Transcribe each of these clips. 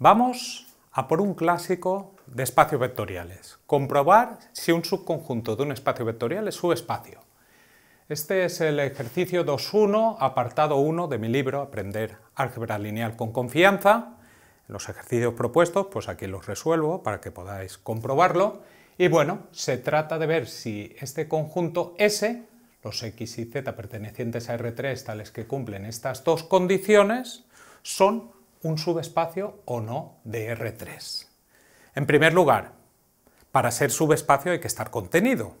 Vamos a por un clásico de espacios vectoriales. Comprobar si un subconjunto de un espacio vectorial es subespacio. Este es el ejercicio 2.1, apartado 1 de mi libro Aprender álgebra lineal con confianza. Los ejercicios propuestos, pues aquí los resuelvo para que podáis comprobarlo. Y bueno, se trata de ver si este conjunto S, los x y z pertenecientes a R3, tales que cumplen estas dos condiciones, son un subespacio o no de R3. En primer lugar, para ser subespacio hay que estar contenido.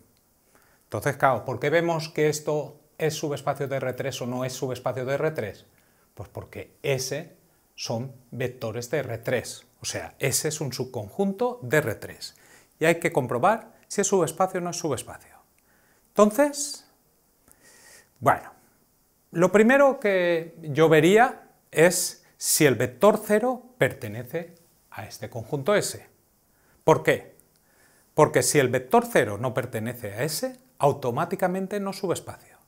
Entonces, claro, ¿por qué vemos que esto es subespacio de R3 o no es subespacio de R3? Pues porque S son vectores de R3, o sea, S es un subconjunto de R3. Y hay que comprobar si es subespacio o no es subespacio. Entonces, bueno, lo primero que yo vería es si el vector 0 pertenece a este conjunto S. ¿Por qué? Porque si el vector 0 no pertenece a S, automáticamente no subespacio.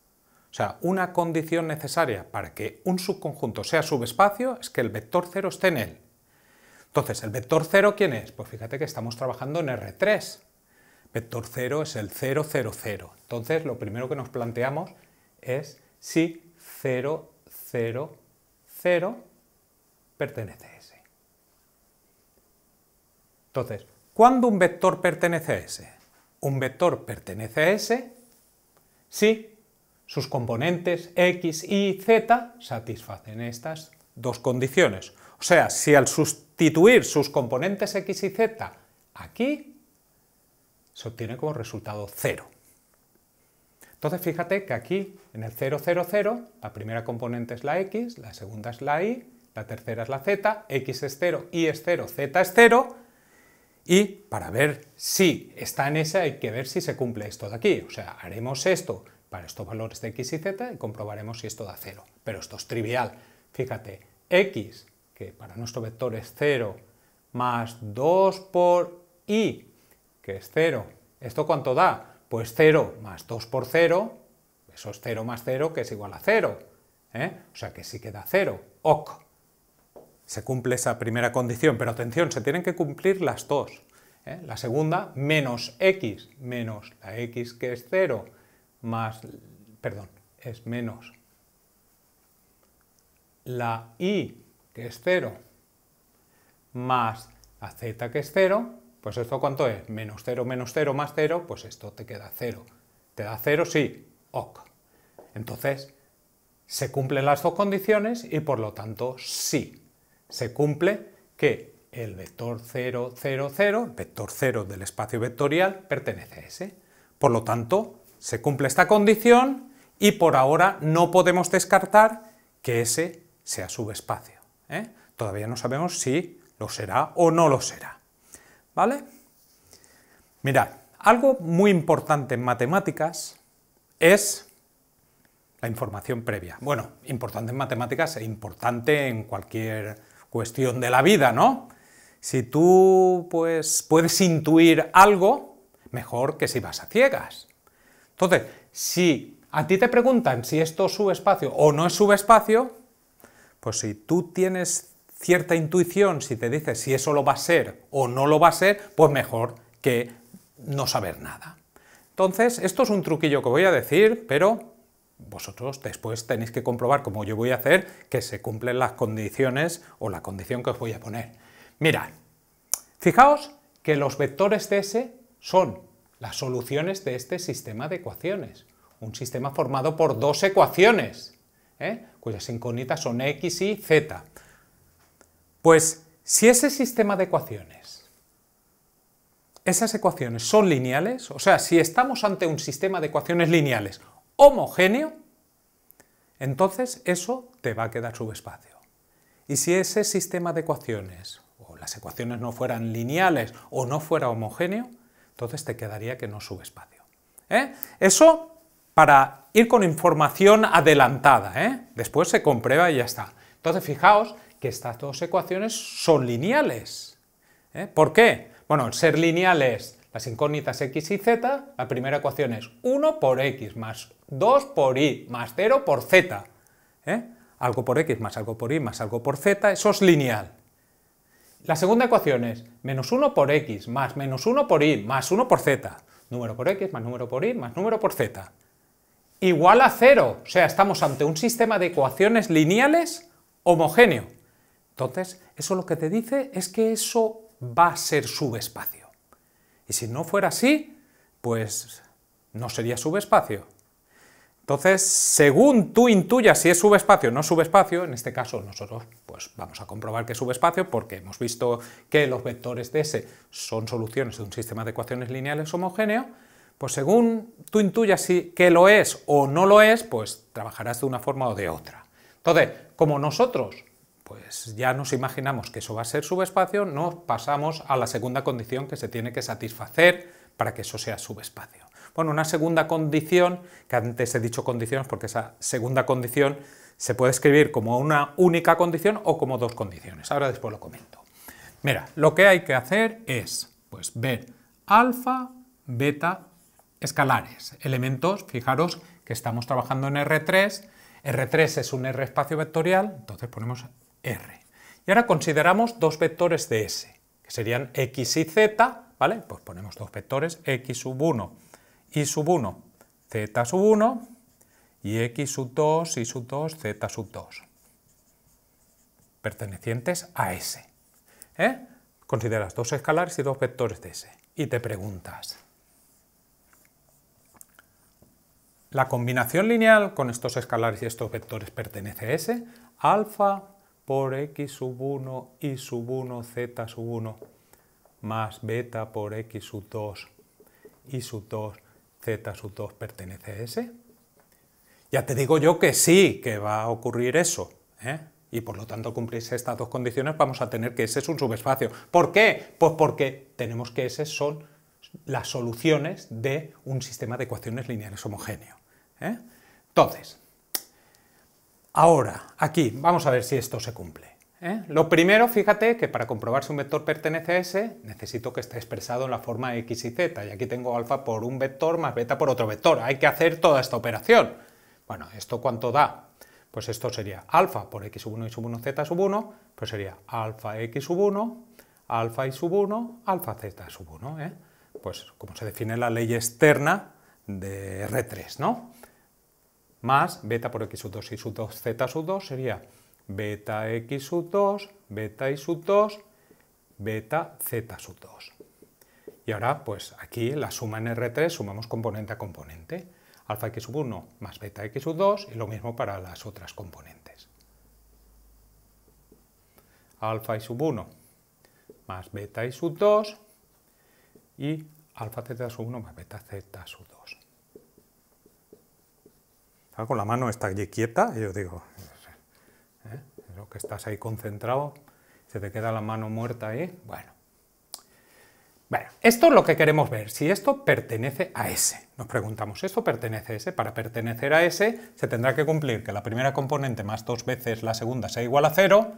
O sea, una condición necesaria para que un subconjunto sea subespacio es que el vector 0 esté en él. Entonces, ¿el vector 0 quién es? Pues fíjate que estamos trabajando en R3. Vector 0 es el 0, 0, 0. Entonces, lo primero que nos planteamos es si 0, 0, 0 pertenece a S. Entonces, ¿cuándo un vector pertenece a S? Un vector pertenece a S si sus componentes X, Y, Z satisfacen estas dos condiciones. O sea, si al sustituir sus componentes X y Z aquí, se obtiene como resultado 0. Entonces fíjate que aquí en el 0, 0, 0, la primera componente es la X, la segunda es la Y, la tercera es la z, x es 0, y es 0, z es 0. Y para ver si está en esa hay que ver si se cumple esto de aquí. O sea, haremos esto para estos valores de x y z y comprobaremos si esto da 0. Pero esto es trivial. Fíjate, x, que para nuestro vector es 0, más 2 por y, que es 0. ¿Esto cuánto da? Pues 0 más 2 por 0, eso es 0 más 0, que es igual a 0. ¿eh? O sea que sí queda 0. Ok se cumple esa primera condición, pero atención, se tienen que cumplir las dos. ¿eh? La segunda, menos x, menos la x que es 0, más, perdón, es menos la y que es 0, más la z que es 0, pues esto cuánto es? Menos 0, menos 0, más 0, pues esto te queda 0. ¿Te da 0? Sí, ok. Entonces, se cumplen las dos condiciones y por lo tanto sí se cumple que el vector 0, 0, 0, vector 0 del espacio vectorial, pertenece a S. Por lo tanto, se cumple esta condición y por ahora no podemos descartar que S sea subespacio. ¿eh? Todavía no sabemos si lo será o no lo será. ¿Vale? Mirad, algo muy importante en matemáticas es la información previa. Bueno, importante en matemáticas e importante en cualquier cuestión de la vida, ¿no? Si tú pues puedes intuir algo, mejor que si vas a ciegas. Entonces, si a ti te preguntan si esto es subespacio o no es subespacio, pues si tú tienes cierta intuición, si te dices si eso lo va a ser o no lo va a ser, pues mejor que no saber nada. Entonces, esto es un truquillo que voy a decir, pero vosotros después tenéis que comprobar, como yo voy a hacer, que se cumplen las condiciones o la condición que os voy a poner. Mirad, fijaos que los vectores de S son las soluciones de este sistema de ecuaciones, un sistema formado por dos ecuaciones, ¿eh? cuyas incógnitas son x y z. Pues si ese sistema de ecuaciones, esas ecuaciones son lineales, o sea, si estamos ante un sistema de ecuaciones lineales, homogéneo, entonces eso te va a quedar subespacio. Y si ese sistema de ecuaciones o las ecuaciones no fueran lineales o no fuera homogéneo, entonces te quedaría que no subespacio. ¿eh? Eso para ir con información adelantada. ¿eh? Después se comprueba y ya está. Entonces fijaos que estas dos ecuaciones son lineales. ¿eh? ¿Por qué? Bueno, ser lineales las incógnitas x y z, la primera ecuación es 1 por x más 2 por y más 0 por z. ¿eh? Algo por x más algo por y más algo por z, eso es lineal. La segunda ecuación es menos 1 por x más menos 1 por y más 1 por z. Número por x más número por y más número por z. Igual a 0. O sea, estamos ante un sistema de ecuaciones lineales homogéneo. Entonces, eso lo que te dice es que eso va a ser subespacio. Y si no fuera así, pues no sería subespacio. Entonces, según tú intuyas si es subespacio o no subespacio, en este caso nosotros pues, vamos a comprobar que es subespacio porque hemos visto que los vectores de S son soluciones de un sistema de ecuaciones lineales homogéneo, pues según tú intuyas si que lo es o no lo es, pues trabajarás de una forma o de otra. Entonces, como nosotros pues ya nos imaginamos que eso va a ser subespacio, nos pasamos a la segunda condición que se tiene que satisfacer para que eso sea subespacio. Bueno, una segunda condición, que antes he dicho condiciones porque esa segunda condición se puede escribir como una única condición o como dos condiciones. Ahora después lo comento. Mira, lo que hay que hacer es pues, ver alfa, beta, escalares, elementos, fijaros que estamos trabajando en R3, R3 es un R espacio vectorial, entonces ponemos y ahora consideramos dos vectores de S, que serían X y Z, ¿vale? Pues ponemos dos vectores, X sub 1 y sub 1, Z sub 1, y X sub 2 y sub 2, Z sub 2, pertenecientes a S. ¿eh? Consideras dos escalares y dos vectores de S. Y te preguntas, ¿la combinación lineal con estos escalares y estos vectores pertenece a S? Alfa, por x sub 1 y sub 1 z sub 1 más beta por x sub 2 y sub 2 z sub 2 pertenece a S? Ya te digo yo que sí, que va a ocurrir eso. ¿eh? Y por lo tanto, cumplirse estas dos condiciones, vamos a tener que ese es un subespacio. ¿Por qué? Pues porque tenemos que S son las soluciones de un sistema de ecuaciones lineales homogéneo. ¿eh? Entonces, Ahora, aquí, vamos a ver si esto se cumple. ¿eh? Lo primero, fíjate que para comprobar si un vector pertenece a S, necesito que esté expresado en la forma X y Z, y aquí tengo alfa por un vector más beta por otro vector. Hay que hacer toda esta operación. Bueno, ¿esto cuánto da? Pues esto sería alfa por x sub 1 y sub 1 z sub 1, pues sería alfa x sub 1, alfa y sub 1, alfa z sub 1. ¿eh? Pues como se define la ley externa de R3, ¿no? más beta por x sub 2. Y sub 2 z sub 2 sería beta x sub 2, beta y sub 2, beta z sub 2. Y ahora, pues aquí la suma en R3 sumamos componente a componente. Alfa x sub 1 más beta x sub 2 y lo mismo para las otras componentes. Alfa y sub 1 más beta y sub 2 y alfa z sub 1 más beta z sub 2. Ah, con la mano está allí quieta y yo digo, ¿eh? lo que estás ahí concentrado, se te queda la mano muerta ahí. Bueno. Bueno, esto es lo que queremos ver, si esto pertenece a S. Nos preguntamos, ¿esto pertenece a S? Para pertenecer a S se tendrá que cumplir que la primera componente más dos veces la segunda sea igual a cero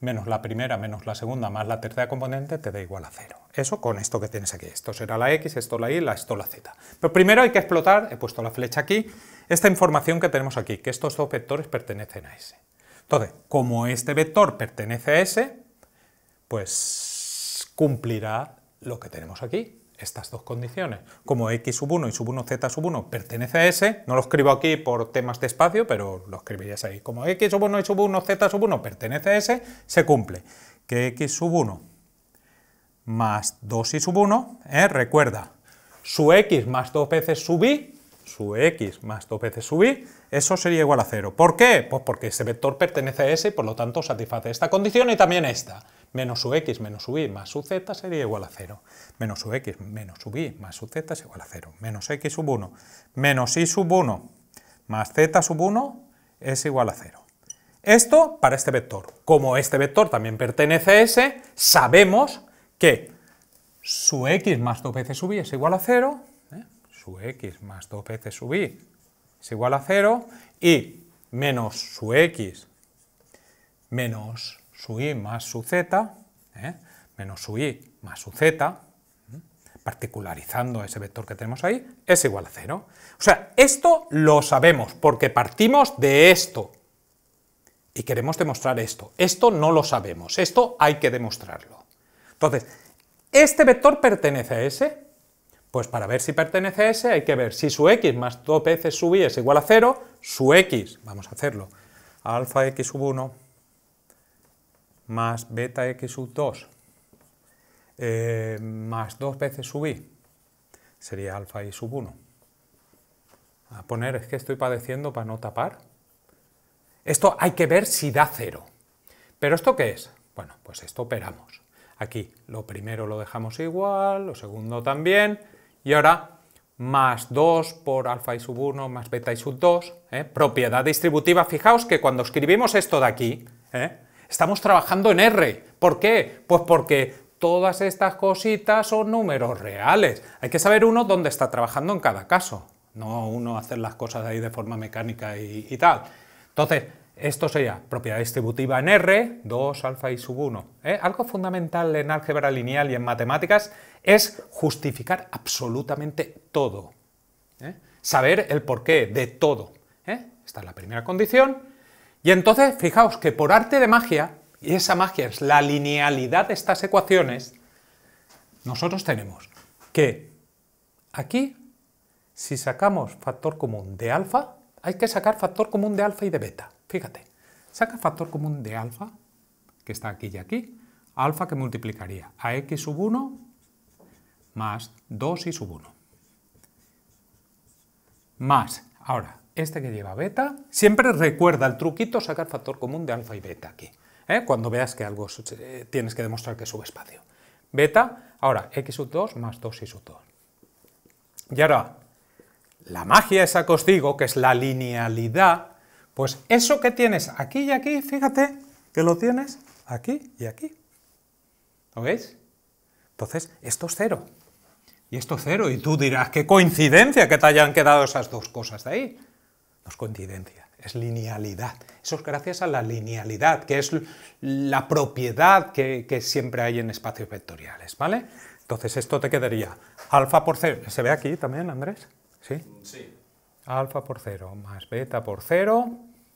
menos la primera, menos la segunda, más la tercera componente, te da igual a cero. Eso con esto que tienes aquí. Esto será la X, esto la Y, esto la Z. Pero primero hay que explotar, he puesto la flecha aquí, esta información que tenemos aquí, que estos dos vectores pertenecen a S. Entonces, como este vector pertenece a S, pues cumplirá lo que tenemos aquí, estas dos condiciones. Como x sub 1 y sub 1 z sub 1 pertenece a S, no lo escribo aquí por temas de espacio, pero lo escribirías ahí. Como x sub 1 y sub 1 z sub 1 pertenece a S, se cumple que x sub 1 más 2 y sub 1, ¿eh? recuerda, su x más 2 veces sub i, su x más 2 veces sub i, eso sería igual a 0. ¿Por qué? Pues porque ese vector pertenece a S y por lo tanto satisface esta condición y también esta menos su x menos su y más su z sería igual a 0. Menos su x menos su y más su z es igual a 0. Menos x sub 1 menos y sub 1 más z sub 1 es igual a 0. Esto para este vector. Como este vector también pertenece a S, sabemos que su x más 2 veces su y es igual a 0, ¿eh? su x más 2 veces su y es igual a 0, y menos su x menos su i más su z, ¿eh? menos su i más su z, ¿eh? particularizando ese vector que tenemos ahí, es igual a cero. O sea, esto lo sabemos porque partimos de esto y queremos demostrar esto. Esto no lo sabemos, esto hay que demostrarlo. Entonces, ¿este vector pertenece a S? Pues para ver si pertenece a ese hay que ver si su x más 2 veces su y es igual a cero, su x, vamos a hacerlo, alfa x sub 1 más beta x sub 2 eh, más 2 veces sub i sería alfa y sub 1. A poner es que estoy padeciendo para no tapar. Esto hay que ver si da 0. ¿Pero esto qué es? Bueno, pues esto operamos. Aquí lo primero lo dejamos igual, lo segundo también, y ahora más 2 por alfa y sub 1 más beta y sub 2, ¿eh? propiedad distributiva. Fijaos que cuando escribimos esto de aquí, ¿eh? Estamos trabajando en R. ¿Por qué? Pues porque todas estas cositas son números reales. Hay que saber uno dónde está trabajando en cada caso, no uno hacer las cosas ahí de forma mecánica y, tal. Entonces, esto sería propiedad distributiva en R, 2, alfa y sub 1. ¿eh? Algo fundamental en álgebra lineal y en matemáticas es justificar absolutamente todo. ¿eh? Saber el porqué de todo. ¿eh? Esta es la primera condición. Y entonces, fijaos que por arte de magia, y esa magia es la linealidad de estas ecuaciones, nosotros tenemos que aquí, si sacamos factor común de alfa, hay que sacar factor común de alfa y de beta. Fíjate, saca factor común de alfa, que está aquí y aquí, alfa que multiplicaría a x sub 1 más 2 y sub 1. Más, ahora, este que lleva beta, siempre recuerda el truquito sacar factor común de alfa y beta aquí, ¿eh? cuando veas que algo tienes que demostrar que sube espacio. Beta, ahora x sub 2 más 2 y sub 2. Y ahora, la magia de costigo, que es la linealidad, pues eso que tienes aquí y aquí, fíjate que lo tienes aquí y aquí. ¿Lo veis? Entonces, esto es cero. Y esto es cero. Y tú dirás, qué coincidencia que te hayan quedado esas dos cosas de ahí no es coincidencia, es linealidad. Eso es gracias a la linealidad, que es la propiedad que, siempre hay en espacios vectoriales, ¿vale? Entonces esto te quedaría alfa por cero, ¿se ve aquí también, Andrés? ¿Sí? Sí. Alfa por cero más beta por cero,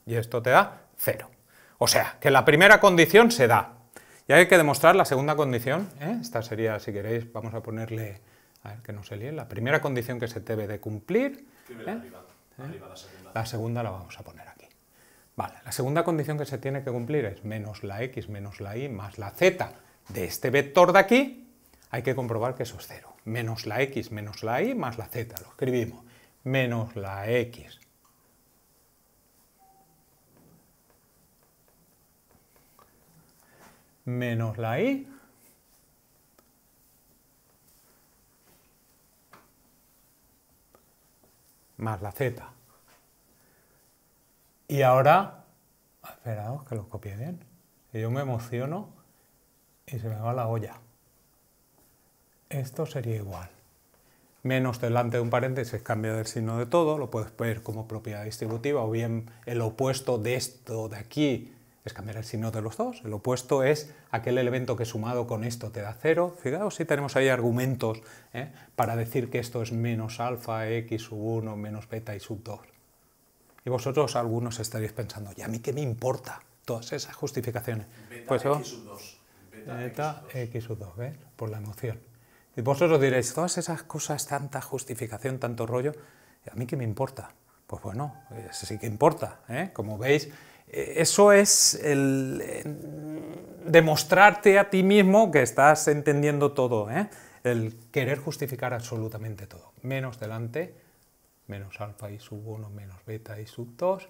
y esto te da cero. O sea, que la primera condición se da. Y hay que demostrar la segunda condición, ¿eh? esta sería, si queréis, vamos a ponerle, a ver que no se líe, la primera condición que se debe de cumplir. ¿eh? ¿Eh? la, segunda. la vamos a poner aquí. Vale, la segunda condición que se tiene que cumplir es menos la x menos la y más la z de este vector de aquí, hay que comprobar que eso es cero. Menos la x menos la y más la z, lo escribimos. Menos la x menos la y. más la z. Y ahora, esperaos que lo copie bien, yo me emociono y se me va la olla. Esto sería igual. Menos delante de un paréntesis cambia del signo de todo, lo puedes poner como propiedad distributiva o bien el opuesto de esto de aquí es cambiar el signo de los dos. El opuesto es aquel elemento que sumado con esto te da cero. Fijaos si tenemos ahí argumentos ¿eh? para decir que esto es menos alfa, x sub 1, menos beta y sub 2. Y vosotros algunos estaréis pensando, ¿y a mí qué me importa todas esas justificaciones? Beta pues, x sub 2. Beta, x sub 2, ¿ves? Por la emoción. Y vosotros diréis, todas esas cosas, tanta justificación, tanto rollo, ¿a mí qué me importa? Pues bueno, sí que importa. ¿eh? Como veis, eh, eso es el demostrarte a ti mismo que estás entendiendo todo, ¿eh? el querer justificar absolutamente todo. Menos delante, menos alfa y sub 1, menos beta y sub 2,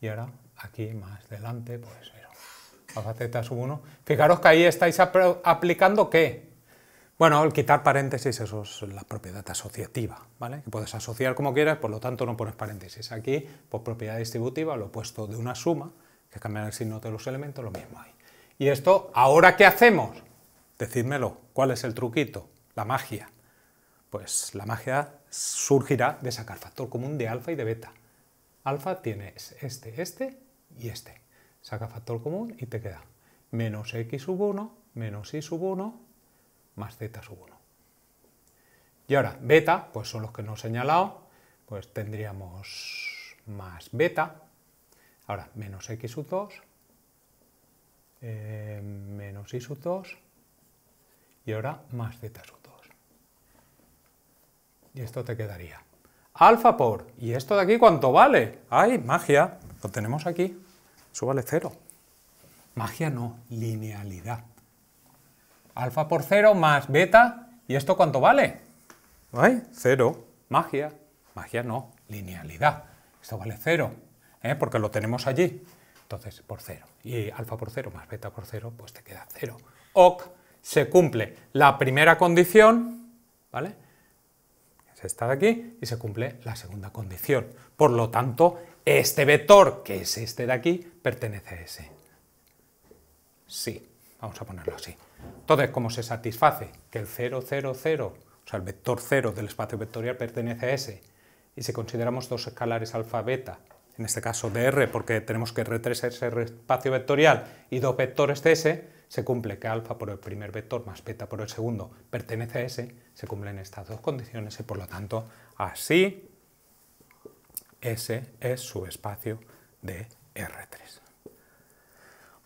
y ahora aquí más delante, pues eso, alfa, zeta, sub 1. Fijaros que ahí estáis aplicando qué? Bueno, al quitar paréntesis, eso es la propiedad asociativa, ¿vale? Que puedes asociar como quieras, por lo tanto no pones paréntesis. Aquí, por pues, propiedad distributiva, lo opuesto de una suma, que cambiar el signo de los elementos, lo mismo hay. Y esto, ¿ahora qué hacemos? Decídmelo, ¿cuál es el truquito? La magia. Pues la magia surgirá de sacar factor común de alfa y de beta. Alfa tienes este, este y este. Saca factor común y te queda menos x sub 1 menos y sub 1 más z sub 1. Y ahora, beta, pues son los que no he señalado, pues tendríamos más beta, ahora menos x sub 2, eh, menos y sub 2, y ahora más z sub 2. Y esto te quedaría alfa por, ¿y esto de aquí cuánto vale? ¡Ay, magia! Lo tenemos aquí, vale cero. Magia no, linealidad alfa por cero más beta. ¿Y esto cuánto vale? ¿Ay? Cero. Magia. Magia no, linealidad. Esto vale cero, ¿eh? porque lo tenemos allí. Entonces, por cero. Y alfa por cero más beta por cero, pues te queda cero. Ok, se cumple la primera condición, ¿vale? Es esta de aquí, y se cumple la segunda condición. Por lo tanto, este vector, que es este de aquí, pertenece a ese. Sí. Vamos a ponerlo así. Entonces, como se satisface? Que el 0, 0, 0, o sea, el vector 0 del espacio vectorial pertenece a S, y si consideramos dos escalares alfa, beta, en este caso de R, porque tenemos que R3 es el espacio vectorial y dos vectores de S, se cumple que alfa por el primer vector más beta por el segundo pertenece a S, se cumplen estas dos condiciones y por lo tanto así S es su espacio de R3.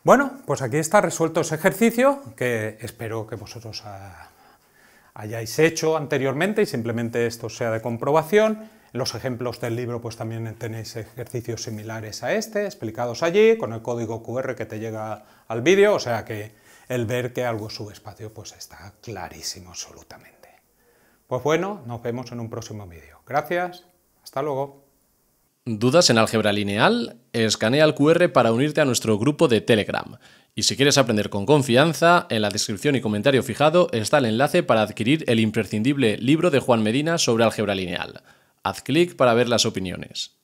Bueno, pues aquí está resuelto ese ejercicio que espero que vosotros hayáis hecho anteriormente y simplemente esto sea de comprobación. Los ejemplos del libro pues también tenéis ejercicios similares a este, explicados allí, con el código QR que te llega al vídeo, o sea que el ver que algo sube espacio pues está clarísimo absolutamente. Pues bueno, nos vemos en un próximo vídeo. Gracias, hasta luego. ¿Dudas en álgebra lineal? Escanea el QR para unirte a nuestro grupo de Telegram. Y si quieres aprender con confianza, en la descripción y comentario fijado está el enlace para adquirir el imprescindible libro de Juan Medina sobre álgebra lineal. Haz clic para ver las opiniones.